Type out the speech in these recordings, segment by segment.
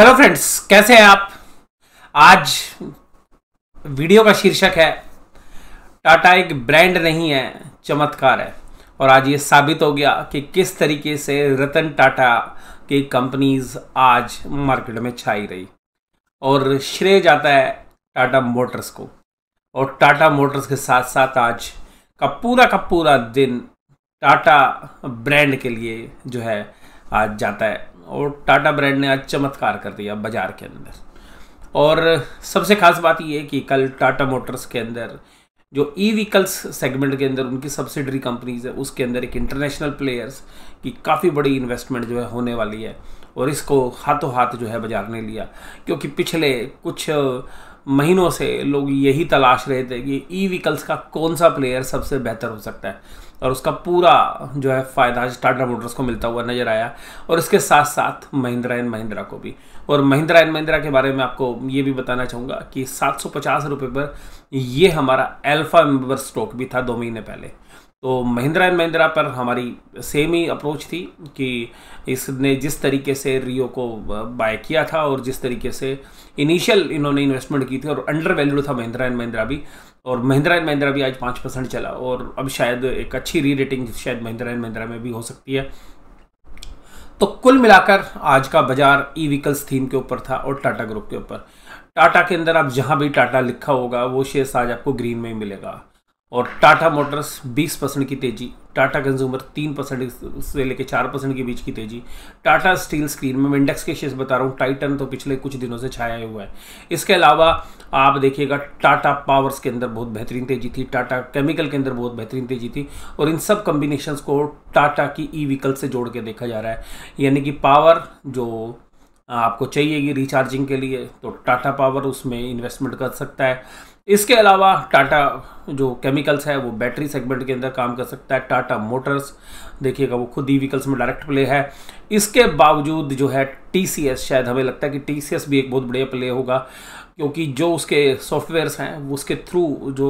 hello friends कैसे हैं आप आज वीडियो का शीर्षक है टाटा एक ब्रांड नहीं है चमत्कार है और आज ये साबित हो गया कि किस तरीके से रतन टाटा की कंपनीज आज मार्केट में छाई रही और श्रेय जाता है टाटा मोटर्स को और टाटा मोटर्स के साथ साथ आज का पूरा का पूरा दिन टाटा ब्रांड के लिए जो है आज जाता है और टाटा ब्रांड ने आज चमत्कार कर दिया बाज़ार के अंदर और सबसे खास बात यह है कि कल टाटा मोटर्स के अंदर जो ई व्हीकल्स सेगमेंट के अंदर उनकी सब्सिडरी कंपनीज है उसके अंदर एक इंटरनेशनल प्लेयर्स की काफ़ी बड़ी इन्वेस्टमेंट जो है होने वाली है और इसको हाथों हाथ जो है बाजार ने लिया क्योंकि पिछले कुछ महीनों से लोग यही तलाश रहे थे कि ई व्हीकल्स का कौन सा प्लेयर सबसे बेहतर हो सकता है और उसका पूरा जो है फ़ायदा टाटा मोटर्स को मिलता हुआ नज़र आया और इसके साथ साथ महिंद्रा एंड महिंद्रा को भी और महिंद्रा एंड महिंद्रा के बारे में आपको ये भी बताना चाहूँगा कि सात सौ पचास रुपये पर ये हमारा एल्फ़ा मेम्बर स्टॉक भी था दो महीने पहले तो महिंद्रा एंड महिंद्रा पर हमारी सेम ही अप्रोच थी कि इसने जिस तरीके से रियो को बाय किया था और जिस तरीके से इनिशियल इन्होंने इन्वेस्टमेंट की थी और अंडर वैल्यूड था महिंद्रा एंड महिंद्रा भी और महिंद्रा एंड महिंद्रा भी आज पाँच परसेंट चला और अब शायद एक अच्छी री रेटिंग शायद महिंद्रा एंड महिंद्रा में भी हो सकती है तो कुल मिलाकर आज का बाजार ई व्हीकल्स थीम के ऊपर था और टाटा ग्रुप के ऊपर टाटा के अंदर आप जहाँ भी टाटा लिखा होगा वो शेयर आज आपको ग्रीन में मिलेगा और टाटा मोटर्स 20 परसेंट की तेजी टाटा कंज्यूमर 3 परसेंट से लेकर 4 परसेंट के बीच की तेजी टाटा स्टील स्क्रीन में मैं इंडेक्स के शेयर बता रहा हूँ टाइटन तो पिछले कुछ दिनों से छाया हुआ है इसके अलावा आप देखिएगा टाटा पावर्स के अंदर बहुत बेहतरीन तेजी थी टाटा केमिकल के अंदर बहुत बेहतरीन तेजी थी और इन सब कम्बिनेशन को टाटा की ई व्हीकल से जोड़ के देखा जा रहा है यानी कि पावर जो आपको चाहिएगी रिचार्जिंग के लिए तो टाटा पावर उसमें इन्वेस्टमेंट कर सकता है इसके अलावा टाटा जो केमिकल्स है वो बैटरी सेगमेंट के अंदर काम कर सकता है टाटा मोटर्स देखिएगा वो खुद ई व्हीकल्स में डायरेक्ट प्ले है इसके बावजूद जो है टी शायद हमें लगता है कि टी भी एक बहुत बढ़िया प्ले होगा क्योंकि जो उसके सॉफ्टवेयर्स हैं वो उसके थ्रू जो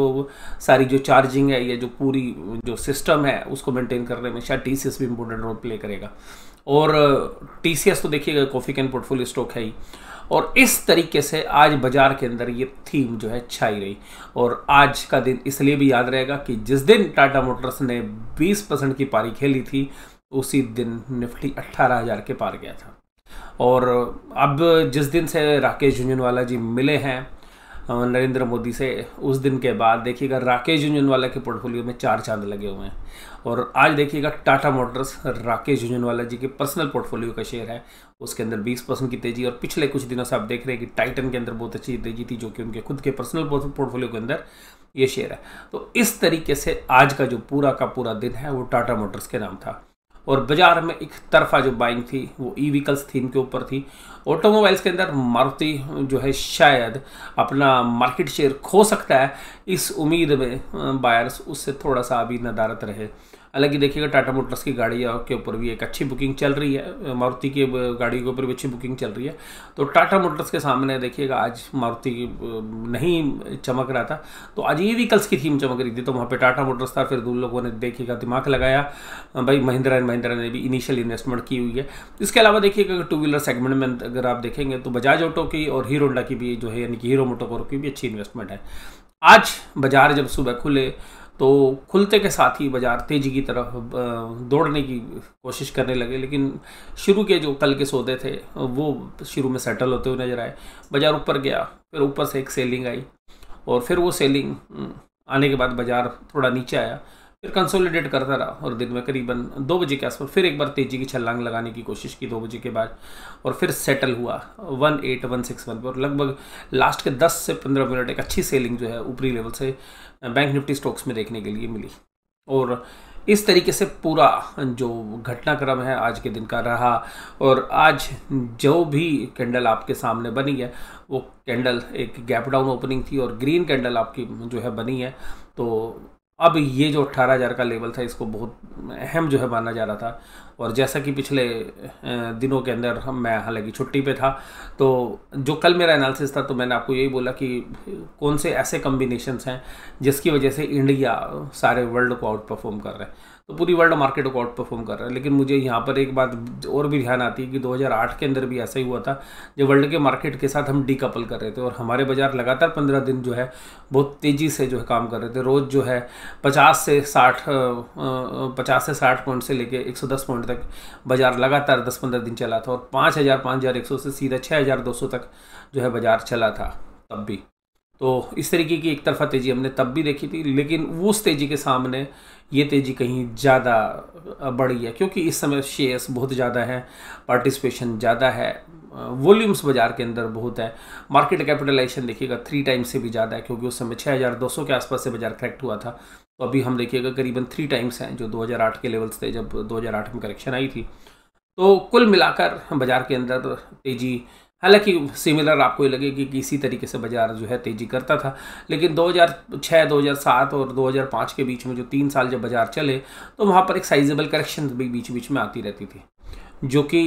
सारी जो चार्जिंग है या जो पूरी जो सिस्टम है उसको मेंटेन करने में शायद टी भी इंपॉर्टेंट रोल प्ले करेगा और टी तो देखिएगा कॉफी कैन पोर्टफोलियो स्टॉक है ही और इस तरीके से आज बाजार के अंदर ये थीम जो है छाई रही और आज का दिन इसलिए भी याद रहेगा कि जिस दिन टाटा मोटर्स ने 20 परसेंट की पारी खेली थी उसी दिन निफ्टी 18,000 के पार गया था और अब जिस दिन से राकेश झुंझुनवाला जी मिले हैं नरेंद्र मोदी से उस दिन के बाद देखिएगा राकेश झुंझुनवाला के पोर्टफोलियो में चार चांद लगे हुए हैं और आज देखिएगा टाटा मोटर्स राकेश झुंझुनवाला जी के पर्सनल पोर्टफोलियो का शेयर है उसके अंदर 20 परसेंट की तेजी और पिछले कुछ दिनों से आप देख रहे हैं कि टाइटन के अंदर बहुत अच्छी तेजी थी जो कि उनके खुद के पर्सनल पोर्टफोलियो के अंदर ये शेयर है तो इस तरीके से आज का जो पूरा का पूरा दिन है वो टाटा मोटर्स के नाम था और बाजार में एक तरफा जो बाइंग थी वो ई व्हीकल्स थीम के ऊपर थी ऑटोमोबाइल्स के अंदर मारुति जो है शायद अपना मार्केट शेयर खो सकता है इस उम्मीद में बायर्स उससे थोड़ा सा अभी नदारत रहे हालांकि देखिएगा टाटा मोटर्स की गाड़ी के ऊपर भी एक अच्छी बुकिंग चल रही है मारुति की गाड़ी के ऊपर भी अच्छी बुकिंग चल रही है तो टाटा मोटर्स के सामने देखिएगा आज मारुति नहीं चमक रहा था तो आज ये व्हीकल्स की थीम चमक रही थी तो वहाँ पर टाटा मोटर्स था फिर दो लोगों ने देखिएगा दिमाग लगाया भाई महिंद्रा एंड महिंद्रा ने भी इनिशियल इन्वेस्टमेंट की हुई है इसके अलावा देखिएगा टू व्हीलर सेगमेंट में अगर आप देखेंगे तो बजाज ऑटो की और हीरो की भी जो है यानी कि हीरो मोटोकोर की भी अच्छी इन्वेस्टमेंट है आज बाजार जब सुबह खुले तो खुलते के साथ ही बाजार तेजी की तरफ दौड़ने की कोशिश करने लगे लेकिन शुरू के जो कल के सौदे थे वो शुरू में सेटल होते हुए नज़र आए बाज़ार ऊपर गया फिर ऊपर से एक सेलिंग आई और फिर वो सेलिंग आने के बाद बाज़ार थोड़ा नीचे आया फिर कंसोलिडेट करता रहा और दिन में करीबन दो बजे के आसपास फिर एक बार तेजी की छलांग लगाने की कोशिश की दो बजे के बाद और फिर सेटल हुआ one eight one six one पर लगभग लास्ट के दस से पंद्रह मिनट एक अच्छी सेलिंग जो है ऊपरी लेवल से बैंक निफ्टी स्टॉक्स में देखने के लिए मिली और इस तरीके से पूरा जो घटनाक्रम है आज के दिन का रहा और आज जो भी कैंडल आपके सामने बनी है वो कैंडल एक गैप डाउन ओपनिंग थी और ग्रीन कैंडल आपकी जो है बनी है तो अब ये जो अट्ठारह हज़ार का लेवल था इसको बहुत अहम जो है माना जा रहा था और जैसा कि पिछले दिनों के अंदर हम मैं हालांकि छुट्टी पे था तो जो कल मेरा एनालिसिस था तो मैंने आपको यही बोला कि कौन से ऐसे कम्बिनेशनस हैं जिसकी वजह से इंडिया सारे वर्ल्ड को आउट परफॉर्म कर रहे हैं तो पूरी वर्ल्ड मार्केट को आउट परफॉर्म कर रहा है लेकिन मुझे यहाँ पर एक बात और भी ध्यान आती है कि 2008 के अंदर भी ऐसा ही हुआ था जब वर्ल्ड के मार्केट के साथ हम डीकपल कर रहे थे और हमारे बाजार लगातार पंद्रह दिन जो है बहुत तेज़ी से जो है काम कर रहे थे रोज़ जो है पचास से साठ पचास से साठ पॉइंट से लेके एक पॉइंट तक बाजार लगातार दस पंद्रह दिन चला था और पाँच हज़ार से सीधा छः तक जो है बाजार चला था तब भी तो इस तरीके की एक तरफा तेज़ी हमने तब भी देखी थी लेकिन उस तेज़ी के सामने ये तेज़ी कहीं ज़्यादा बढ़ गया क्योंकि इस समय शेयर्स बहुत ज़्यादा है पार्टिसिपेशन ज़्यादा है वॉल्यूम्स बाजार के अंदर बहुत है मार्केट कैपिटलाइजेशन देखिएगा थ्री टाइम्स से भी ज़्यादा है क्योंकि उस समय 6200 के आसपास से बाजार करेक्ट हुआ था तो अभी हम देखिएगा करीबन थ्री टाइम्स हैं जो 2008 के लेवल्स थे जब 2008 में करेक्शन आई थी तो कुल मिलाकर बाजार के अंदर तेज़ी हालांकि सिमिलर आपको ये लगेगी कि इसी तरीके से बाजार जो है तेज़ी करता था लेकिन 2006, 2007 और 2005 के बीच में जो तीन साल जब बाजार चले तो वहाँ पर एक साइजेबल करेक्शन भी बीच बीच में आती रहती थी जो कि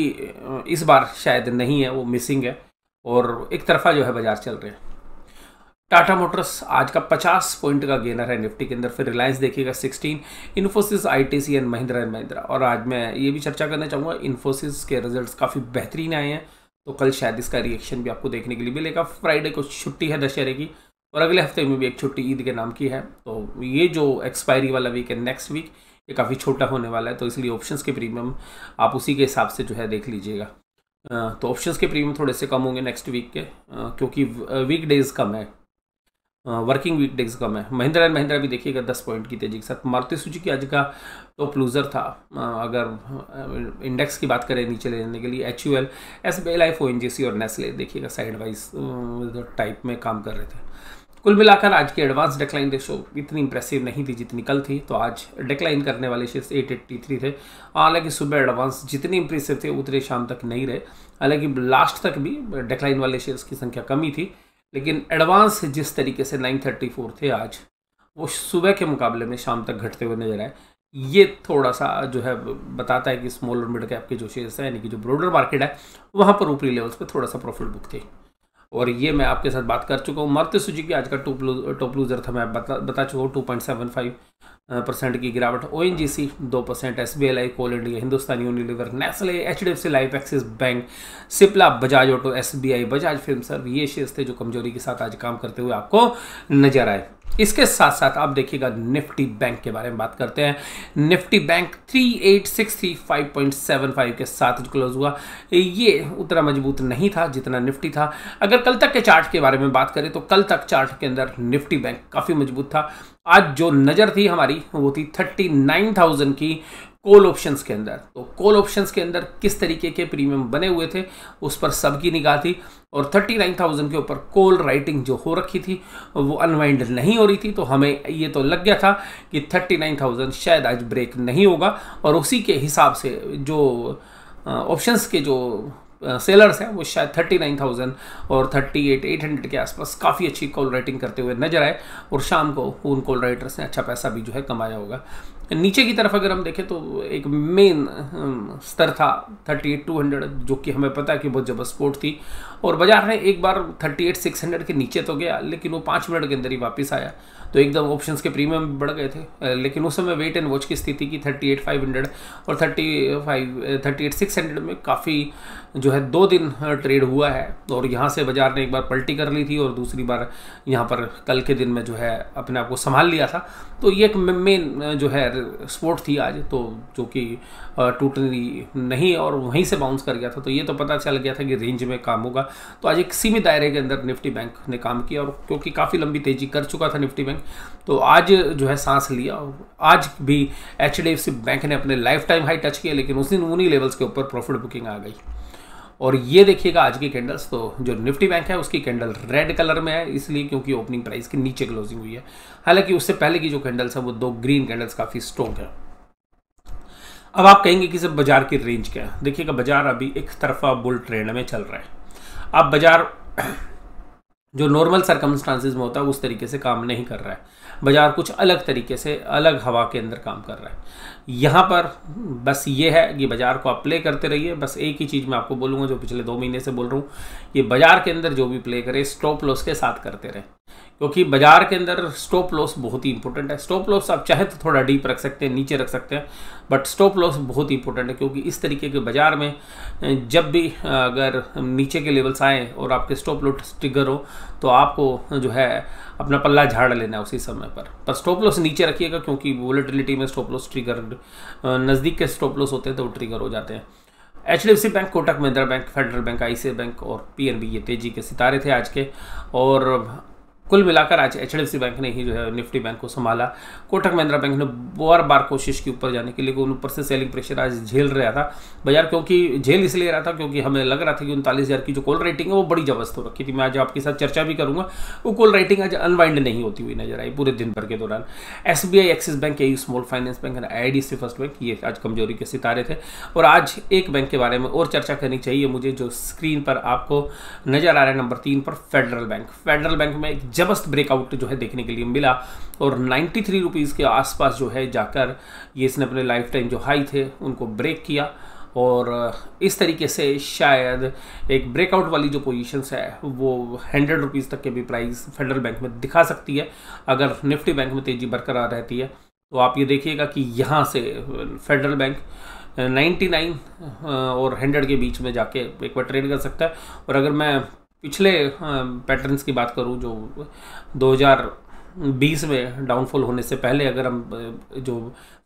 इस बार शायद नहीं है वो मिसिंग है और एक तरफा जो है बाजार चल रहे हैं टाटा मोटर्स आज का 50 पॉइंट का गेनर है निफ्टी के अंदर फिर रिलायंस देखिएगा 16 Infosys ITC and Mahindra and Mahindra और आज मैं ये भी चर्चा करना चाहूँगा इन्फोसिस के रिजल्ट्स काफ़ी बेहतरीन आए हैं तो कल शायद इसका रिएक्शन भी आपको देखने के लिए मिलेगा फ्राइडे को छुट्टी है दशहरे की और अगले हफ्ते में भी एक छुट्टी ईद के नाम की है तो ये जो एक्सपायरी वाला वीक है नेक्स्ट वीक ये काफ़ी छोटा होने वाला है तो इसलिए ऑप्शंस के प्रीमियम आप उसी के हिसाब से जो है देख लीजिएगा तो ऑप्शंस के प्रीमियम थोड़े से कम होंगे नेक्स्ट वीक के क्योंकि वीकडेज़ कम है वर्किंग वीक डेज कम है महिंद्रा एंड महिंद्रा भी देखिएगा दस पॉइंट की तेजी के साथ मारुति की आज का टॉप लूजर था अगर इंडेक्स की बात करें नीचे ले जाने के लिए H U L S B L I फो एन जी सी और नेस्ले देखिएगा साइड वाइज टाइप में काम कर रहे थे कुल मिलाकर आज के एडवांस डेक्लाइन रेशो इतनी इंप्रेसिव नहीं थी जितनी कल थी तो आज डेक्लाइन करने वाले शेयर्स 883 थे हालांकि सुबह एडवांस जितने इंप्रेसिव थे उतने शाम तक नहीं रहे हालांकि लास्ट तक भी डेक्लाइन वाले शेयर्स की संख्या कमी थी लेकिन एडवांस जिस तरीके से नाइन थर्टी फोर थे आज वो सुबह के मुकाबले में शाम तक घटते हुए नजर आए ये थोड़ा सा जो है बताता है कि स्मॉल और मिड कैप के जो शेयर्स हैं यानी कि जो ब्रॉडर मार्केट है वहाँ पर ऊपरी लेवल्स पर थोड़ा सा प्रॉफिट बुक थे और ये मैं आपके साथ बात कर चुका हूँ मारुति सुजुकी आज का टॉप टॉप लूजर था मैं बता बता चुका हूँ two point seven five percent की गिरावट ओ एन जी सी दो percent S B L I Coal India Hindustan Unilever Nestle H D F C life Axis bank Cipla Bajaj auto S B I Bajaj फिल्म सर ये शेयर थे जो कमजोरी के साथ आज काम करते हुए आपको नजर आए इसके साथ साथ आप देखिएगा निफ्टी बैंक के बारे में बात करते हैं निफ्टी बैंक 38635.75 के साथ क्लोज हुआ ये उतना मजबूत नहीं था जितना निफ्टी था अगर कल तक के चार्ट के बारे में बात करें तो कल तक चार्ट के अंदर निफ्टी बैंक काफ़ी मजबूत था आज जो नज़र थी हमारी वो थी 39,000 की कोल ऑप्शंस के अंदर तो कोल ऑप्शंस के अंदर किस तरीके के प्रीमियम बने हुए थे उस पर सबकी निगाह थी और 39,000 के ऊपर कॉल राइटिंग जो हो रखी थी वो अनवाइंड नहीं हो रही थी तो हमें ये तो लग गया था कि 39,000 शायद आज ब्रेक नहीं होगा और उसी के हिसाब से जो ऑप्शंस के जो सेलर्स हैं वो शायद थर्टी नाइन थाउजेंड और थर्टी एट एट हंड्रेड के आसपास काफ़ी अच्छी कॉल राइटिंग करते हुए नजर आए और शाम को उन कॉल राइटर्स ने अच्छा पैसा भी जो है कमाया होगा नीचे की तरफ अगर हम देखें तो एक मेन um, स्तर था थर्टी एट टू हंड्रेड जो कि हमें पता है कि बहुत जबरदस्त स्पोर्ट थी और बाजार ने एक बार थर्टी एट सिक्स हंड्रेड के नीचे तो गया लेकिन वो पाँच मिनट के अंदर ही वापस आया तो एकदम ऑप्शंस के प्रीमियम बढ़ गए थे लेकिन उस समय वेट एंड वॉच की स्थिति की थर्टी एट फाइव हंड्रेड और thirty five thirty eight six hundred में काफ़ी जो है दो दिन ट्रेड हुआ है और यहाँ से बाजार ने एक बार पलटी कर ली थी और दूसरी बार यहाँ पर कल के दिन में जो है अपने आप को संभाल लिया था तो ये एक मेन जो है स्पोर्ट थी आज तो जो कि टूटनी नहीं और वहीं से बाउंस कर गया था तो ये तो पता चल गया था कि रेंज में काम होगा तो आज एक सीमित दायरे के अंदर निफ्टी बैंक ने काम किया और क्योंकि काफ़ी लंबी तेजी कर चुका था निफ्टी बैंक तो आज जो है सांस लिया आज भी एच बैंक ने अपने लाइफ टाइम हाई टच किया लेकिन उस दिन उन्हीं लेवल्स के ऊपर प्रॉफिट बुकिंग आ गई और ये देखिएगा आज की कैंडल्स तो जो निफ्टी बैंक है उसकी कैंडल रेड कलर में है इसलिए क्योंकि ओपनिंग प्राइस के नीचे क्लोजिंग हुई है हालांकि उससे पहले की जो कैंडल्स है वो दो ग्रीन कैंडल्स काफ़ी स्ट्रॉन्ग है अब आप कहेंगे कि सब बाजार की रेंज क्या है देखिएगा बाजार अभी एक तरफा बुल ट्रेंड में चल रहा है अब बाजार जो नॉर्मल सरकमस्टांसिस में होता है उस तरीके से काम नहीं कर रहा है बाज़ार कुछ अलग तरीके से अलग हवा के अंदर काम कर रहा है यहाँ पर बस ये है कि बाज़ार को आप प्ले करते रहिए बस एक ही चीज़ मैं आपको बोलूँगा जो पिछले दो महीने से बोल रहा हूँ ये बाज़ार के अंदर जो भी प्ले करे स्टॉप लॉस के साथ करते रहें क्योंकि बाजार के अंदर स्टॉप लॉस बहुत ही इंपॉर्टेंट है स्टॉप लॉस आप चाहे तो थोड़ा डीप रख सकते हैं नीचे रख सकते हैं बट स्टॉप लॉस बहुत ही इंपॉर्टेंट है क्योंकि इस तरीके के बाजार में जब भी अगर नीचे के लेवल्स आए और आपके स्टॉप लॉस ट्रिगर हो तो आपको जो है अपना पल्ला झाड़ लेना है उसी समय पर पर स्टॉप लॉस नीचे रखिएगा क्योंकि वोलेटिलिटी में स्टॉप लॉस ट्रिगर नज़दीक के स्टॉप लॉस होते हैं तो वो ट्रिगर हो जाते हैं H D F C bank Kotak Mahindra bank federal bank I bank और पी ये तेजी के सितारे थे आज के और कुल मिलाकर आज एच बैंक ने ही जो है निफ्टी बैंक को संभाला कोटक महिंद्रा बैंक ने बार बार कोशिश की ऊपर जाने के लिए उन ऊपर से सेलिंग प्रेशर आज झेल रहा था बाजार क्योंकि झेल इसलिए रहा था क्योंकि हमें लग रहा था कि उनतालीस हज़ार की जो कॉल राइटिंग है वो बड़ी जबस्त हो रखी थी मैं आज आपके साथ चर्चा भी करूंगा वो कॉल राइटिंग आज अनवाइंड नहीं होती हुई नजर आई पूरे दिन भर के दौरान S B Axis bank A small finance bank and I first bank ये आज कमजोरी के सितारे थे और आज एक बैंक के बारे में और चर्चा करनी चाहिए मुझे जो स्क्रीन पर आपको नजर आ रहा है नंबर तीन पर फेडरल बैंक फेडरल बैंक में एक जबरदस्त ब्रेकआउट जो है देखने के लिए मिला और नाइन्टी थ्री रुपीज़ के आसपास जो है जाकर ये इसने अपने लाइफ टाइम जो हाई थे उनको ब्रेक किया और इस तरीके से शायद एक ब्रेकआउट वाली जो पोजीशंस है वो हंड्रेड रुपीज़ तक के भी प्राइस फेडरल बैंक में दिखा सकती है अगर निफ्टी बैंक में तेज़ी बरकरार रहती है तो आप ये देखिएगा कि यहाँ से फेडरल बैंक 99 और 100 के बीच में जाके एक बार ट्रेड कर सकता है और अगर मैं पिछले पैटर्न्स हाँ, की बात करूँ जो 2020 में डाउनफॉल होने से पहले अगर हम जो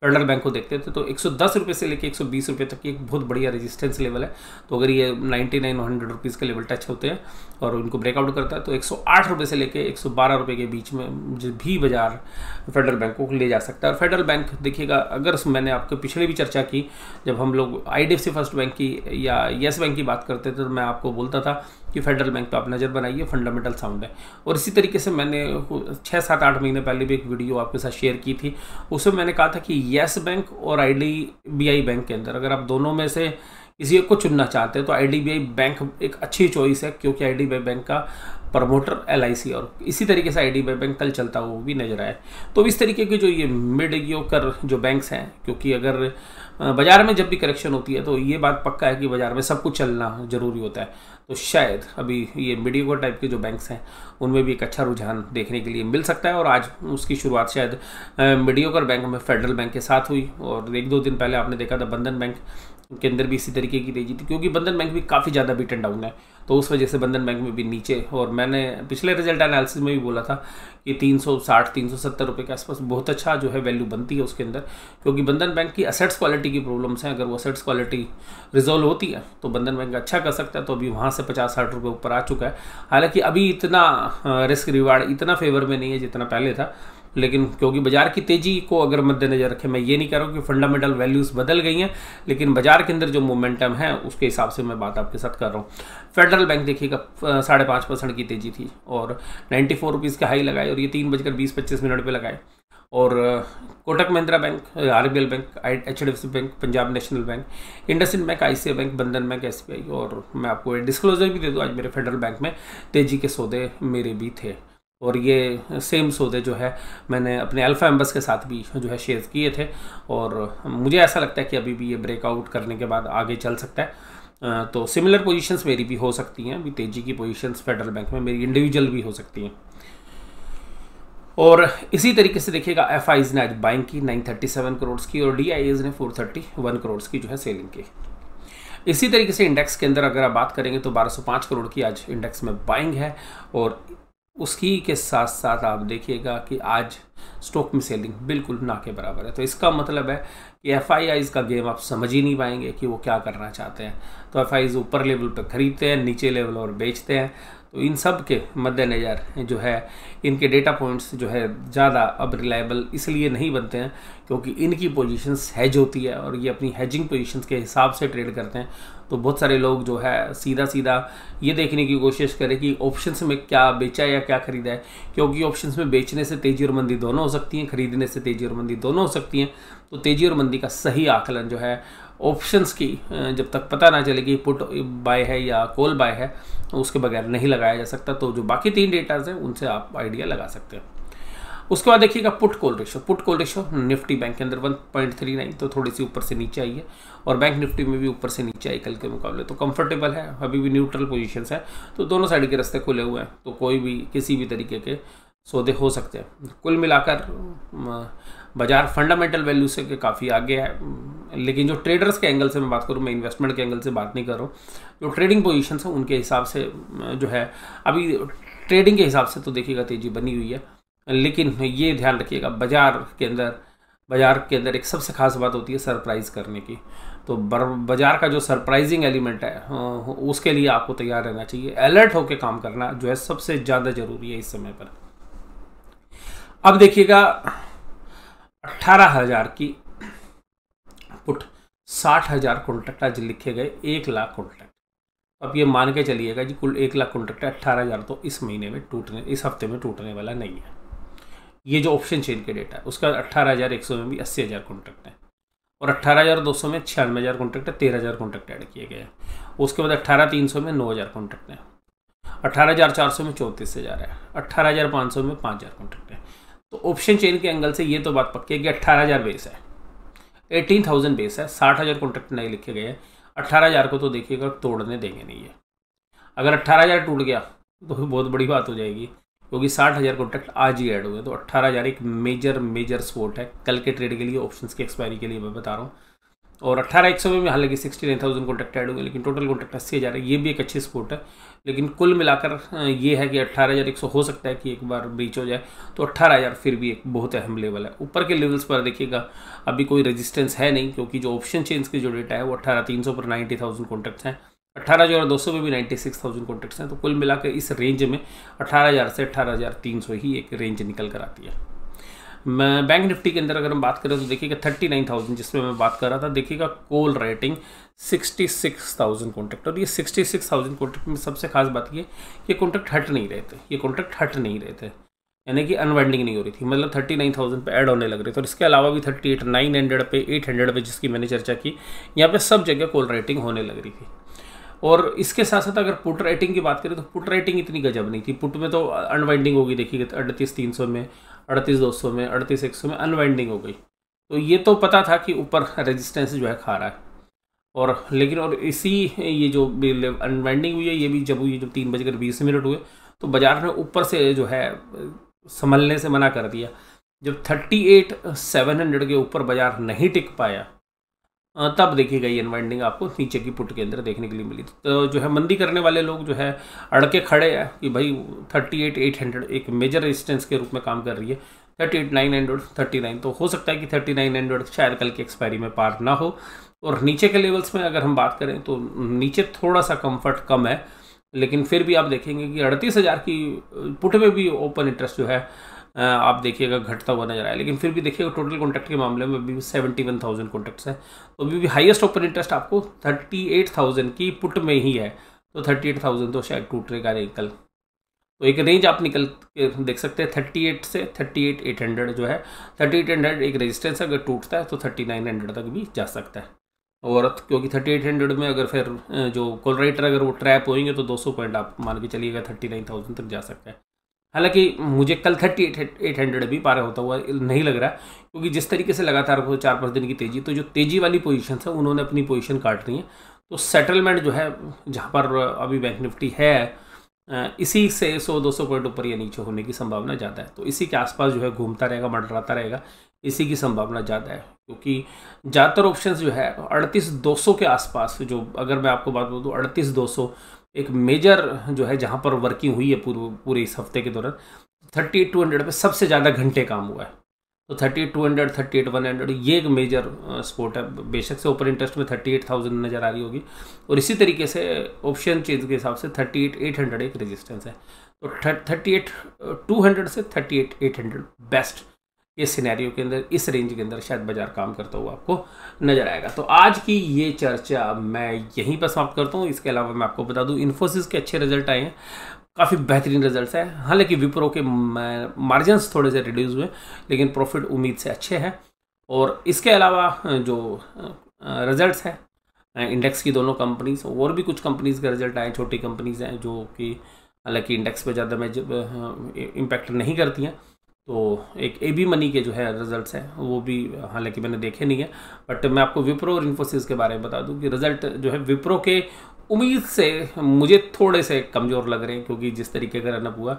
फेडरल बैंक को देखते थे तो एक सौ से लेकर एक सौ तक की एक बहुत बढ़िया रेजिस्टेंस लेवल है तो अगर ये नाइन्टी नाइन हंड्रेड रुपीज़ के लेवल टच होते हैं और उनको ब्रेकआउट करता है तो एक सौ से लेकर एक सौ के बीच में भी बाजार फेडरल बैंक को ले जा सकता है और फेडरल बैंक देखिएगा अगर मैंने आपके पिछले भी चर्चा की जब हम लोग आई फर्स्ट बैंक की या येस बैंक की बात करते थे तो मैं आपको बोलता था कि फेडरल बैंक पे आप नज़र बनाइए फंडामेंटल साउंड है और इसी तरीके से मैंने छः सात आठ महीने पहले भी एक वीडियो आपके साथ शेयर की थी उसमें मैंने कहा था कि यस बैंक और आई बैंक के अंदर अगर आप दोनों में से किसी को चुनना चाहते हैं तो आई बैंक एक अच्छी चॉइस है क्योंकि आई बैंक का प्रमोटर एल और इसी तरीके से आई बैंक कल चलता हुआ भी नजर आया तो इस तरीके के जो ये मिड योकर जो बैंक्स हैं क्योंकि अगर बाजार में जब भी करेक्शन होती है तो ये बात पक्का है कि बाजार में सब कुछ चलना ज़रूरी होता है तो शायद अभी ये मीडियो टाइप के जो बैंक्स हैं उनमें भी एक अच्छा रुझान देखने के लिए मिल सकता है और आज उसकी शुरुआत शायद मीडियोकर बैंक में फेडरल बैंक के साथ हुई और एक दो दिन पहले आपने देखा था बंधन बैंक के अंदर भी इसी तरीके की तेजी थी क्योंकि बंधन बैंक भी काफ़ी ज़्यादा बीटन डाउन है तो उस वजह से बंधन बैंक में भी नीचे और मैंने पिछले रिजल्ट एनालिसिस में भी बोला था कि 360 370 रुपये के आसपास बहुत अच्छा जो है वैल्यू बनती है उसके अंदर क्योंकि बंधन बैंक की असेट्स क्वालिटी की प्रॉब्लम्स हैं अगर वो असेट्स क्वालिटी रिजोल्व होती है तो बंधन बैंक अच्छा कर सकता है तो अभी वहाँ से पचास साठ रुपये ऊपर आ चुका है हालाँकि अभी इतना रिस्क रिवार्ड इतना फेवर में नहीं है जितना पहले था लेकिन क्योंकि बाजार की तेज़ी को अगर मद्देनजर रखें मैं ये नहीं कह रहा हूँ कि फंडामेंटल वैल्यूज़ बदल गई हैं लेकिन बाजार के अंदर जो मोमेंटम है उसके हिसाब से मैं बात आपके साथ कर रहा हूँ फेडरल बैंक देखिएगा साढ़े पाँच परसेंट की तेज़ी थी और नाइन्टी फोर रुपीज़ का हाई लगाए और ये तीन बजकर बीस पच्चीस मिनट पर लगाए और Kotak Mahindra bank R bank H D F C bank Punjab national bank Ind bank I bank Bandhan bank S और मैं आपको डिस्क्लोजर भी दे दूँ आज मेरे फेडरल बैंक में तेज़ी के सौदे मेरे भी थे और ये सेम सौदे जो है मैंने अपने अल्फ़ा एम्बस के साथ भी जो है शेयर किए थे और मुझे ऐसा लगता है कि अभी भी ये ब्रेकआउट करने के बाद आगे चल सकता है तो सिमिलर पोजीशंस मेरी भी हो सकती हैं अभी तेज़ी की पोजीशंस फेडरल बैंक में मेरी इंडिविजुअल भी हो सकती हैं और इसी तरीके से देखिएगा एफ आईज ने आज बाइंग की सेवन करोड़ की और डी आई ने वन करोड़ की जो है सेलिंग की इसी तरीके से इंडेक्स के अंदर अगर आप बात करेंगे तो 1205 करोड़ की आज इंडेक्स में बाइंग है और उसकी के साथ साथ आप देखिएगा कि आज स्टॉक में सेलिंग बिल्कुल ना के बराबर है तो इसका मतलब है कि एफ आई का गेम आप समझ ही नहीं पाएंगे कि वो क्या करना चाहते हैं तो एफ ऊपर लेवल पर ख़रीदते हैं नीचे लेवल और बेचते हैं तो इन सब के मद्देनज़र जो है इनके डेटा पॉइंट्स जो है ज़्यादा अब रिलायबल इसलिए नहीं बनते हैं क्योंकि इनकी पोजीशंस हैज होती है और ये अपनी हैजिंग पोजीशंस के हिसाब से ट्रेड करते हैं तो बहुत सारे लोग जो है सीधा सीधा ये देखने की कोशिश करें कि ऑप्शंस में क्या बेचा है या क्या ख़रीदा है क्योंकि ऑप्शंस में बेचने से तेज़ी और मंदी दोनों हो सकती हैं खरीदने से तेज़ी और मंदी दोनों हो सकती हैं तो तेज़ी और मंदी का सही आकलन जो है ऑप्शंस की जब तक पता ना चले कि पुट बाय है या कॉल बाय है उसके बगैर नहीं लगाया जा सकता तो जो बाकी तीन डेटाज हैं उनसे आप आइडिया लगा सकते हैं उसके बाद देखिएगा put call ratio put call ratio Nifty bank के अंदर 1.39 तो थोड़ी सी ऊपर से नीचे आई है और बैंक निफ्टी में भी ऊपर से नीचे आई कल के मुकाबले तो कंफर्टेबल है अभी भी न्यूट्रल पोजीशन है तो दोनों साइड के रास्ते खुले हुए हैं तो कोई भी किसी भी तरीके के सौदे हो सकते हैं कुल मिलाकर बाजार फंडामेंटल वैल्यू से काफ़ी आगे है लेकिन जो ट्रेडर्स के एंगल से मैं बात करूँ मैं इन्वेस्टमेंट के एंगल से बात नहीं कर रहा हूँ जो ट्रेडिंग पोजिशन है उनके हिसाब से जो है अभी ट्रेडिंग के हिसाब से तो देखिएगा तेज़ी बनी हुई है लेकिन ये ध्यान रखिएगा बाजार के अंदर बाजार के अंदर एक सबसे खास बात होती है सरप्राइज़ करने की तो बाजार का जो सरप्राइजिंग एलिमेंट है उसके लिए आपको तैयार रहना चाहिए अलर्ट होकर काम करना जो है सबसे ज़्यादा ज़रूरी है इस समय पर अब देखिएगा अठारह हजार की पुट साठ हजार कॉन्ट्रैक्ट आज लिखे गए एक लाख कॉन्ट्रैक्ट अब ये मान के चलिएगा जी कुल एक लाख कॉन्ट्रैक्ट अट्ठारह हज़ार तो इस महीने में टूटने इस हफ्ते में टूटने वाला नहीं है ये जो ऑप्शन चेन के डेटा है उसका अट्ठारह हज़ार एक सौ में भी अस्सी हज़ार कॉन्ट्रैक्ट है और अट्ठारह हज़ार दो सौ में छियानवे हज़ार कॉन्ट्रैक्ट है तेरह हज़ार कॉन्ट्रैक्ट ऐड किए गए उसके बाद अट्ठारह तीन सौ में नौ हज़ार कॉन्ट्रैक्ट है अट्ठारह हज़ार चार सौ में चौंतीस हज़ार है अट्ठारह हज़ार पाँच सौ में पाँच हज़ार कॉन्ट्रैक्ट है तो ऑप्शन चेन के एंगल से ये तो बात पक्की है कि अट्ठारह हज़ार बेस है एटीन थाउजेंड बेस है साठ हज़ार कॉन्ट्रैक्ट नए लिखे गए हैं अट्ठारह हज़ार को तो देखिएगा तोड़ने देंगे नहीं है अगर अट्ठारह हज़ार टूट गया तो बहुत बड़ी बात हो जाएगी क्योंकि साठ हज़ार कॉन्ट्रैक्ट आज ही ऐड हुए तो अट्ठारह हज़ार एक मेजर मेजर स्पोर्ट है कल के ट्रेड के लिए ऑप्शंस की एक्सपायरी के लिए मैं बता रहा हूँ और अट्ठारह एक सौ में हालांकि sixty nine thousand contract add होंगे लेकिन टोटल कॉन्ट्रैक्ट अस्सी हज़ार है ये भी एक अच्छी सपोर्ट है लेकिन कुल मिलाकर ये है कि अट्ठारह हज़ार एक सौ हो सकता है कि एक बार ब्रीच हो जाए तो अट्ठारह हज़ार फिर भी एक बहुत अहम लेवल है ऊपर के लेवल्स पर देखिएगा अभी कोई रजिस्टेंस है नहीं क्योंकि जो ऑप्शन चेंज की जो डेटा है वो अट्ठारह तीन सौ पर नाइन्टी थाउजेंड कॉन्ट्रैक्ट्स हैं अट्ठारह हज़ार दो सौ में भी नाइन्टी सिक्स थाउजेंड कॉन्ट्रैक्ट्स हैं तो कुल मिलाकर इस रेंज में अट्ठारह हज़ार से अट्ठारह हज़ार तीन सौ ही एक रेंज निकल कर आती है मैं बैंक निफ्टी के अंदर अगर हम बात करें तो देखिएगा थर्टी नाइन थाउजेंड जिसमें मैं बात कर रहा था देखिएगा call writing sixty six thousand contract और ये सिक्सटी सिक्स थाउजेंड कॉन्ट्रैक्ट में सबसे खास बात ये ये कॉन्ट्रैक्ट हट नहीं रहे थे ये कॉन्ट्रैक्ट हट नहीं रहे थे यानी कि अनवाइंडिंग नहीं हो रही थी मतलब थर्टी नाइन थाउजेंड पर ऐड होने लग रहे थे और इसके अलावा भी थर्टी एट नाइन हंड्रेड पे एट हंड्रेड पे जिसकी मैंने चर्चा की यहाँ पे सब जगह कोल राइटिंग होने लग रही थी और इसके साथ साथ अगर पुट राइटिंग की बात करें तो पुट राइटिंग इतनी गजब नहीं थी पुट में तो अनवाइंडिंग होगी देखिए अड़तीस तीन सौ में अड़तीस दो सौ में अड़तीस एक सौ में अनवाइंडिंग हो गई तो ये तो पता था कि ऊपर रेजिस्टेंस जो है खा रहा है और लेकिन और इसी ये जो अनवाइंडिंग हुई है ये भी जब हुई जब तीन बजकर बीस मिनट हुए तो बाजार ने ऊपर से जो है संभलने से मना कर दिया जब थर्टी एट सेवन हंड्रेड के ऊपर बाजार नहीं टिक पाया तब देखी गई अनवाइंडिंग आपको नीचे की पुट के अंदर देखने के लिए मिली तो जो है मंदी करने वाले लोग जो है अड़के खड़े हैं कि भाई थर्टी एट एट हंड्रेड एक मेजर रेजिस्टेंस के रूप में काम कर रही है thirty eight nine hundred thirty nine तो हो सकता है कि थर्टी नाइन हंड्रेड शायद कल की एक्सपायरी में पार ना हो और नीचे के लेवल्स में अगर हम बात करें तो नीचे थोड़ा सा कम्फर्ट कम है लेकिन फिर भी आप देखेंगे कि अड़तीस हज़ार की पुट में भी ओपन इंटरेस्ट जो है आप देखिएगा घटता हुआ नजर आया लेकिन फिर भी देखिएगा टोटल कॉन्टैक्ट के मामले में अभी भी सेवेंटी वन थाउजेंड कॉन्टैक्ट है तो अभी भी हाईएस्ट ओपन इंटरेस्ट आपको थर्टी एट थाउजेंड की पुट में ही है तो थर्टी एट थाउजेंड तो शायद रहेगा नहीं कल तो एक रेंज आप निकल के देख सकते हैं थर्टी एट से थर्टी एट एट हंड्रेड जो है थर्टी एट हंड्रेड एक रजिस्टेंस अगर टूटता है तो थर्टी नाइन हंड्रेड तक भी जा सकता है और क्योंकि थर्टी एट हंड्रेड में अगर फिर जो कॉलराइटर अगर वो ट्रैप होएंगे तो दो सौ पॉइंट आप मान के चलिएगा थर्टी नाइन थाउजेंड तक जा सकता है हालांकि मुझे कल थर्टी एट हंड्रेड भी पार होता हुआ नहीं लग रहा क्योंकि जिस तरीके से लगातार वो चार पाँच दिन की तेज़ी तो जो तेज़ी वाली पोजिशन है उन्होंने अपनी पोजिशन काट रही है तो सेटलमेंट जो है जहाँ पर अभी बैंक निफ्टी है इसी से सौ दो सौ पॉइंट ऊपर या नीचे होने की संभावना ज़्यादा है तो इसी के आसपास जो है घूमता रहेगा मंडराता रहेगा इसी की संभावना ज़्यादा है क्योंकि ज़्यादातर ऑप्शन जो है अड़तीस दो सौ के आसपास जो अगर मैं आपको बात बोलूँ तो अड़तीस दो सौ एक मेजर जो है जहाँ पर वर्किंग हुई है पूरे पूरे इस हफ्ते के दौरान थर्टी टू हंड्रेड पर सबसे ज़्यादा घंटे काम हुआ है तो thirty eight two hundred thirty eight one hundred ये एक मेजर स्पोर्ट है बेशक से ओपन इंटरेस्ट में थर्टी एट थाउजेंड नज़र आ रही होगी और इसी तरीके से ऑप्शन चेंज के हिसाब से थर्टी एट एट हंड्रेड एक रेजिस्टेंस है तो थर्टी एट टू हंड्रेड से thirty eight eight hundred best इस सिनेरियो के अंदर इस रेंज के अंदर शायद बाजार काम करता हुआ आपको नजर आएगा तो आज की ये चर्चा मैं यहीं पर समाप्त करता हूँ इसके अलावा मैं आपको बता दूँ इन्फोसिस के अच्छे रिजल्ट आए हैं काफ़ी बेहतरीन रिजल्ट्स हैं हालांकि विप्रो के मार्जिनस थोड़े से रिड्यूस हुए लेकिन प्रॉफिट उम्मीद से अच्छे हैं और इसके अलावा जो रिजल्ट्स हैं इंडेक्स की दोनों कंपनीज और भी कुछ कंपनीज के रिजल्ट आए छोटी कंपनीज हैं जो कि हालांकि इंडेक्स पर ज़्यादा मैं इम्पैक्ट नहीं करती हैं तो एक ए बी मनी के जो है रिजल्ट्स हैं वो भी हालांकि मैंने देखे नहीं है बट मैं आपको विप्रो और इन्फोसिस के बारे में बता दूं कि रिजल्ट जो है विप्रो के उम्मीद से मुझे थोड़े से कमज़ोर लग रहे हैं क्योंकि जिस तरीके का रनअप हुआ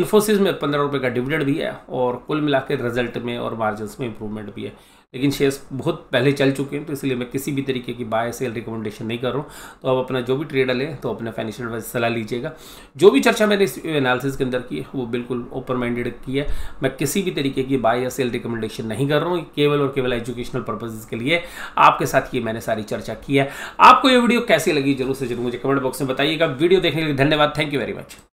इन्फोसिस में पंद्रह रुपये का डिविडेंड भी है और कुल मिला रिजल्ट में और मार्जिन में इम्प्रूवमेंट भी है लेकिन शेयर्स बहुत पहले चल चुके हैं तो इसलिए मैं किसी भी तरीके की बाय सेल रिकमेंडेशन नहीं कर रहा हूँ तो आप अपना जो भी ट्रेड लें तो अपने फाइनेंशियल एडवाइज सलाह लीजिएगा जो भी चर्चा मैंने इस एनालिसिस के अंदर की है वो बिल्कुल ओपन माइंडेड की है मैं किसी भी तरीके की बाय या सेल रिकमेंडेशन नहीं कर रहा हूँ केवल और केवल एजुकेशनल पर्पजेज के लिए आपके साथ ये मैंने सारी चर्चा की है आपको ये वीडियो कैसी लगी जरूर से जरूर मुझे कमेंट बॉक्स में बताइएगा वीडियो देखने के लिए धन्यवाद थैंक यू वेरी मच